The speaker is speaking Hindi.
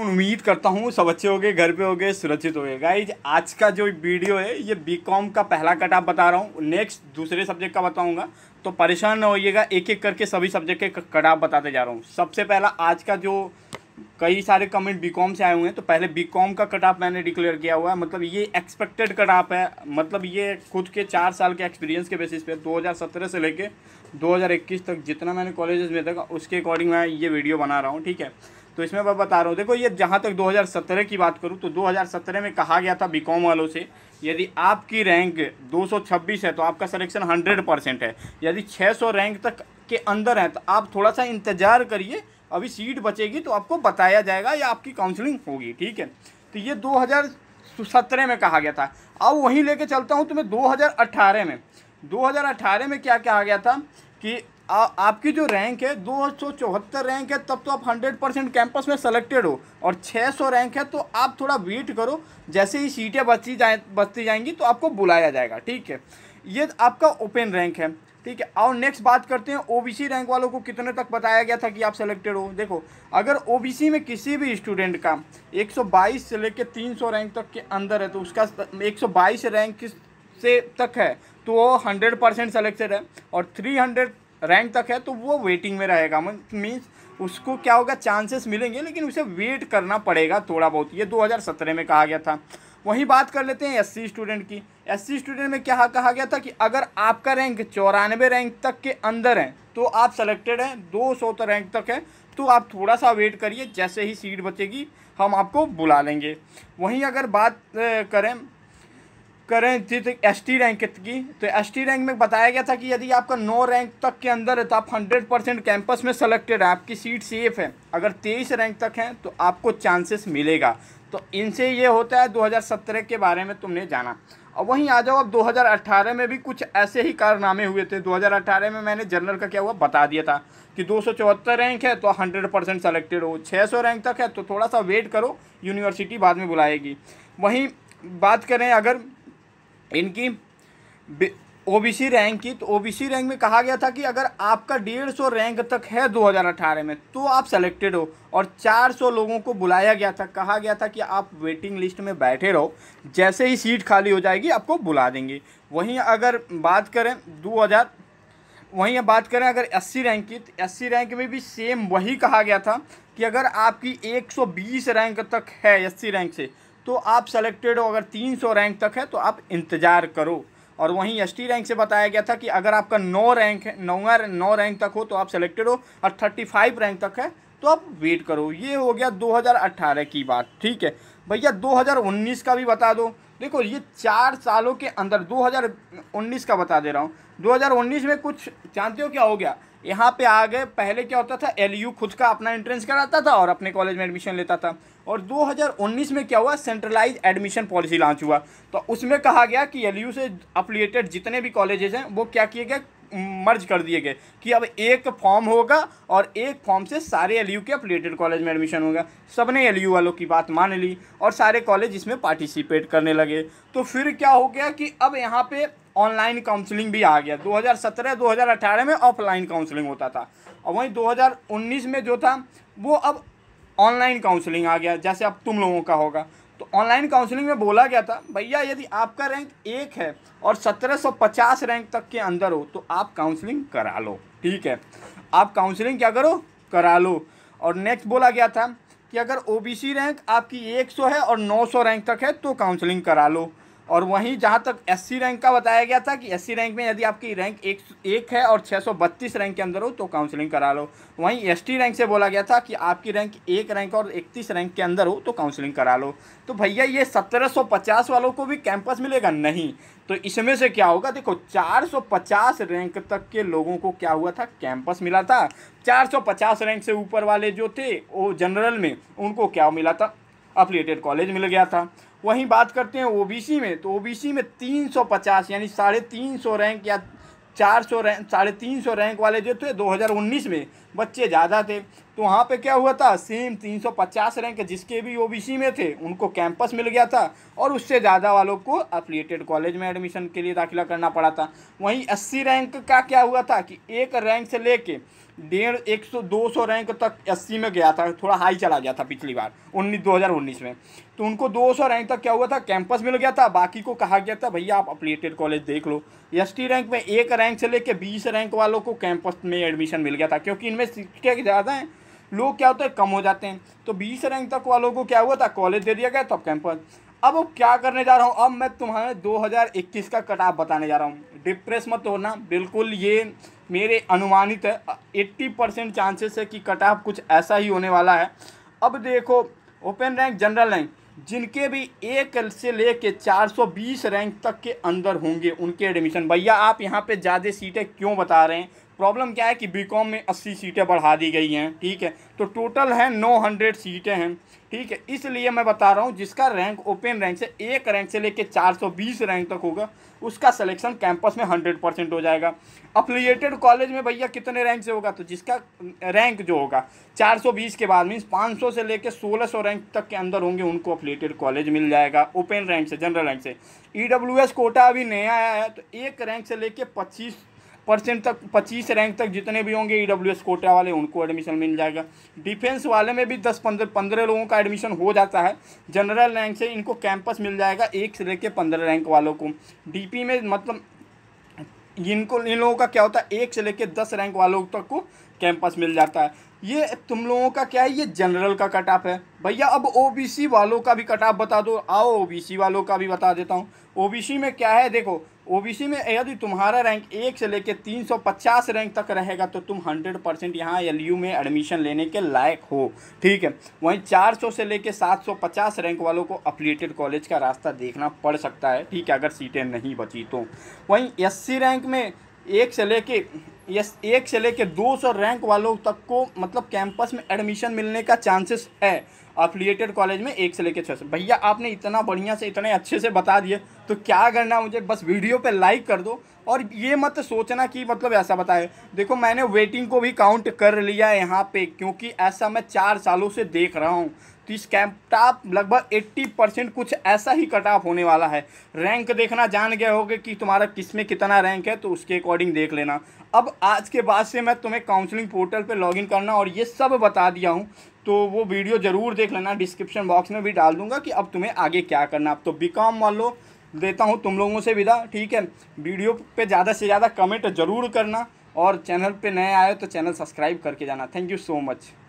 उम्मीद करता हूँ सब अच्छे हो गए घर पे हो गए सुरक्षित हो गए गाइज आज का जो वीडियो है ये बीकॉम का पहला कट आप बता रहा हूँ नेक्स्ट दूसरे सब्जेक्ट का बताऊँगा तो परेशान न होइएगा एक एक करके सभी सब्जेक्ट के कट आप बताते जा रहा हूँ सबसे पहला आज का जो कई सारे कमेंट बीकॉम से आए हुए हैं तो पहले बीकॉम का कट आप मैंने डिक्लेयर किया हुआ है मतलब ये एक्सपेक्टेड कट आप है मतलब ये खुद के चार साल के एक्सपीरियंस के बेसिस पे 2017 से लेके 2021 तक जितना मैंने कॉलेजेस में देखा उसके अकॉर्डिंग मैं ये वीडियो बना रहा हूँ ठीक है तो इसमें मैं बता रहा हूँ देखो ये जहाँ तक 2017 की बात करूँ तो 2017 में कहा गया था बीकॉम वालों से यदि आपकी रैंक 226 है तो आपका सलेक्शन 100 परसेंट है यदि 600 रैंक तक के अंदर है तो आप थोड़ा सा इंतज़ार करिए अभी सीट बचेगी तो आपको बताया जाएगा या आपकी काउंसलिंग होगी ठीक है तो ये 2017 में कहा गया था अब वहीं लेके चलता हूँ तुम्हें 2018 में 2018 में क्या कहा गया था कि आ, आपकी जो रैंक है दो सौ चौहत्तर रैंक है तब तो आप हंड्रेड परसेंट कैंपस में सेलेक्टेड हो और छः सौ रैंक है तो आप थोड़ा वेट करो जैसे ही सीटें बचती जाए बचती जाएंगी तो आपको बुलाया जाएगा ठीक है ये आपका ओपन रैंक है ठीक है और नेक्स्ट बात करते हैं ओबीसी रैंक वालों को कितने तक बताया गया था कि आप सेलेक्टेड हो देखो अगर ओबीसी में किसी भी स्टूडेंट का 122 से लेकर 300 रैंक तक के अंदर है तो उसका 122 रैंक से तक है तो वो हंड्रेड परसेंट सेलेक्टेड है और थ्री हंड्रेड रैंक तक है तो वो वेटिंग में रहेगा मीन्स उसको क्या होगा चांसेस मिलेंगे लेकिन उसे वेट करना पड़ेगा थोड़ा बहुत ये 2017 में कहा गया था वहीं बात कर लेते हैं एससी स्टूडेंट की एससी स्टूडेंट में क्या कहा गया था कि अगर आपका रैंक चौरानवे रैंक तक के अंदर है तो आप सेलेक्टेड हैं दो सौ रैंक तो तक है तो आप थोड़ा सा वेट करिए जैसे ही सीट बचेगी हम आपको बुला लेंगे वहीं अगर बात करें करें थी तो एस टी रैंक की तो एस टी रैंक में बताया गया था कि यदि आपका नौ रैंक तक के अंदर है तो आप हंड्रेड परसेंट कैंपस में सेलेक्टेड है आपकी सीट सेफ है अगर तेईस रैंक तक हैं तो आपको चांसेस मिलेगा तो इनसे ये होता है 2017 के बारे में तुमने जाना और वहीं आ जाओ अब 2018 में भी कुछ ऐसे ही कारनामे हुए थे 2018 में मैंने जनरल का क्या हुआ बता दिया था कि दो रैंक है तो 100 परसेंट सेलेक्टेड हो 600 रैंक तक है तो थोड़ा सा वेट करो यूनिवर्सिटी बाद में बुलाएगी वहीं बात करें अगर इनकी ओबीसी रैंक की तो ओबीसी रैंक में कहा गया था कि अगर आपका डेढ़ सौ रैंक तक है 2018 में तो आप सेलेक्टेड हो और 400 लोगों को बुलाया गया था कहा गया था कि आप वेटिंग लिस्ट में बैठे रहो जैसे ही सीट खाली हो जाएगी आपको बुला देंगे वहीं अगर बात करें 2000 वहीं अब बात करें अगर एस रैंक की तो एस रैंक में भी सेम वही कहा गया था कि अगर आपकी एक रैंक तक है एस रैंक से तो आप सेलेक्टेड हो अगर 300 रैंक तक है तो आप इंतज़ार करो और वहीं एस रैंक से बताया गया था कि अगर आपका नौ रैंक है नौवा नौ रैंक तक हो तो आप सेलेक्टेड हो और थर्टी फाइव रैंक तक है तो आप वेट करो ये हो गया 2018 की बात ठीक है भैया 2019 का भी बता दो देखो ये चार सालों के अंदर 2019 का बता दे रहा हूँ 2019 में कुछ जानते हो क्या हो गया यहाँ पे आ गए पहले क्या होता था एलयू खुद का अपना एंट्रेंस कराता था और अपने कॉलेज में एडमिशन लेता था और 2019 में क्या हुआ सेंट्रलाइज एडमिशन पॉलिसी लॉन्च हुआ तो उसमें कहा गया कि एलयू से अपलिएटेड जितने भी कॉलेजेस हैं वो क्या किए गए मर्ज कर दिए गए कि अब एक फॉर्म होगा और एक फॉर्म से सारे एल के अपलेटेड कॉलेज में एडमिशन होगा सबने एल वालों की बात मान ली और सारे कॉलेज इसमें पार्टिसिपेट करने लगे तो फिर क्या हो गया कि अब यहाँ पे ऑनलाइन काउंसलिंग भी आ गया 2017 2018 में ऑफलाइन काउंसलिंग होता था और वहीं 2019 में जो था वो अब ऑनलाइन काउंसलिंग आ गया जैसे अब तुम लोगों का होगा तो ऑनलाइन काउंसलिंग में बोला गया था भैया यदि आपका रैंक एक है और 1750 रैंक तक के अंदर हो तो आप काउंसलिंग करा लो ठीक है आप काउंसलिंग क्या करो करा लो और नेक्स्ट बोला गया था कि अगर ओबीसी रैंक आपकी 100 है और 900 रैंक तक है तो काउंसलिंग करा लो और वहीं जहाँ तक एससी रैंक का बताया गया था कि एससी रैंक में यदि आपकी रैंक एक, एक है और 632 रैंक के अंदर हो तो काउंसलिंग करा लो वहीं एसटी रैंक से बोला गया था कि आपकी रैंक एक रैंक और 31 रैंक के अंदर हो तो काउंसलिंग करा लो तो भैया ये 1750 वालों को भी कैंपस मिलेगा नहीं तो इसमें से क्या होगा देखो 450 रैंक तक के लोगों को क्या हुआ था कैंपस मिला था 450 रैंक से ऊपर वाले जो थे वो जनरल में उनको क्या मिला था अपलेटेड कॉलेज मिल गया था वहीं बात करते हैं ओबीसी में तो ओबीसी में तीन सौ पचास यानी साढ़े तीन सौ रैंक या चार सौ रैंक साढ़े तीन सौ रैंक वाले जो थे 2019 में बच्चे ज़्यादा थे तो वहाँ पे क्या हुआ था सेम 350 रैंक जिसके भी ओबीसी में थे उनको कैंपस मिल गया था और उससे ज़्यादा वालों को अफिलिएटेड कॉलेज में एडमिशन के लिए दाखिला करना पड़ा था वहीं 80 रैंक का क्या हुआ था कि एक रैंक से लेके डेढ़ एक सौ दो सौ रैंक तक अस्सी में गया था थोड़ा हाई चला गया था पिछली बार उन्नीस दो हज़ार उन्नीस में तो उनको दो सौ रैंक तक क्या हुआ था कैंपस मिल गया था बाकी को कहा गया था भैया आप अपलेटेड कॉलेज देख लो एस टी रैंक में एक रैंक से लेके बीस रैंक वालों को कैंपस में एडमिशन मिल गया था क्योंकि इनमें सीटें ज़्यादा हैं लोग क्या होता है कम हो जाते हैं तो बीस रैंक तक वालों को क्या हुआ था कॉलेज दे दिया गया तब कैंपस अब वो क्या करने जा रहा हूँ अब मैं तुम्हें 2021 का कटाप बताने जा रहा हूँ डिप्रेस मत होना बिल्कुल ये मेरे अनुमानित है एट्टी परसेंट चांसेस है कि कटाप कुछ ऐसा ही होने वाला है अब देखो ओपन रैंक जनरल रैंक जिनके भी एक से ले कर चार रैंक तक के अंदर होंगे उनके एडमिशन भैया आप यहाँ पे ज़्यादा सीटें क्यों बता रहे हैं प्रॉब्लम क्या है कि बीकॉम में 80 सीटें बढ़ा दी गई हैं ठीक है तो टोटल है 900 सीटें हैं ठीक है इसलिए मैं बता रहा हूँ जिसका रैंक ओपन रैंक से एक रैंक से लेकर 420 रैंक तक होगा उसका सिलेक्शन कैंपस में 100 परसेंट हो जाएगा अफिलिएटेड कॉलेज में भैया कितने रैंक से होगा तो जिसका रैंक जो होगा 420 के बाद मीन्स 500 से सोलह 1600 रैंक तक के अंदर होंगे उनको अफिलिएटेड कॉलेज मिल जाएगा ओपन रैंक से जनरल रैंक से ई e कोटा अभी नया आया है तो एक रैंक से लेकर पच्चीस परसेंट तक पच्चीस रैंक तक जितने भी होंगे ई डब्ल्यू एस कोटा वाले उनको एडमिशन मिल जाएगा डिफेंस वाले में भी दस पंद्रह पंद्रह लोगों का एडमिशन हो जाता है जनरल रैंक से इनको कैंपस मिल जाएगा एक से लेकर पंद्रह रैंक वालों को डी में मतलब इनको इन लोगों का क्या होता है एक से लेकर दस रैंक वालों तक को कैंपस मिल जाता है ये तुम लोगों का क्या है ये जनरल का कट ऑफ है भैया अब ओबीसी वालों का भी कट ऑफ बता दो आओ ओबीसी वालों का भी बता देता हूँ ओबीसी में क्या है देखो ओबीसी में यदि तुम्हारा रैंक एक से लेकर तीन सौ पचास रैंक तक रहेगा तो तुम हंड्रेड परसेंट यहाँ एल यू में एडमिशन लेने के लायक हो ठीक है वहीं चार सौ से लेकर सात सौ पचास रैंक वालों को अपलेटेड कॉलेज का रास्ता देखना पड़ सकता है ठीक है अगर सीटें नहीं बची तो वहीं एस रैंक में एक से लेके यस एक से लेके 200 रैंक वालों तक को मतलब कैंपस में एडमिशन मिलने का चांसेस है अफिलिएटेड कॉलेज में एक से लेके छः से भैया आपने इतना बढ़िया से इतने अच्छे से बता दिए तो क्या करना मुझे बस वीडियो पे लाइक कर दो और ये मत सोचना कि मतलब ऐसा बताए देखो मैंने वेटिंग को भी काउंट कर लिया है यहाँ पर क्योंकि ऐसा मैं चार सालों से देख रहा हूँ तो इस कैंपटाप लगभग 80 परसेंट कुछ ऐसा ही कट ऑफ होने वाला है रैंक देखना जान गए होगे कि तुम्हारा किस में कितना रैंक है तो उसके अकॉर्डिंग देख लेना अब आज के बाद से मैं तुम्हें काउंसलिंग पोर्टल पे लॉगिन करना और ये सब बता दिया हूँ तो वो वीडियो ज़रूर देख लेना डिस्क्रिप्शन बॉक्स में भी डाल दूंगा कि अब तुम्हें आगे क्या करना अब तो बी कॉम मान लो देता हूँ तुम लोगों से विदा ठीक है वीडियो पे ज़्यादा से ज़्यादा कमेंट ज़रूर करना और चैनल पे नए आए तो चैनल सब्सक्राइब करके जाना थैंक यू सो मच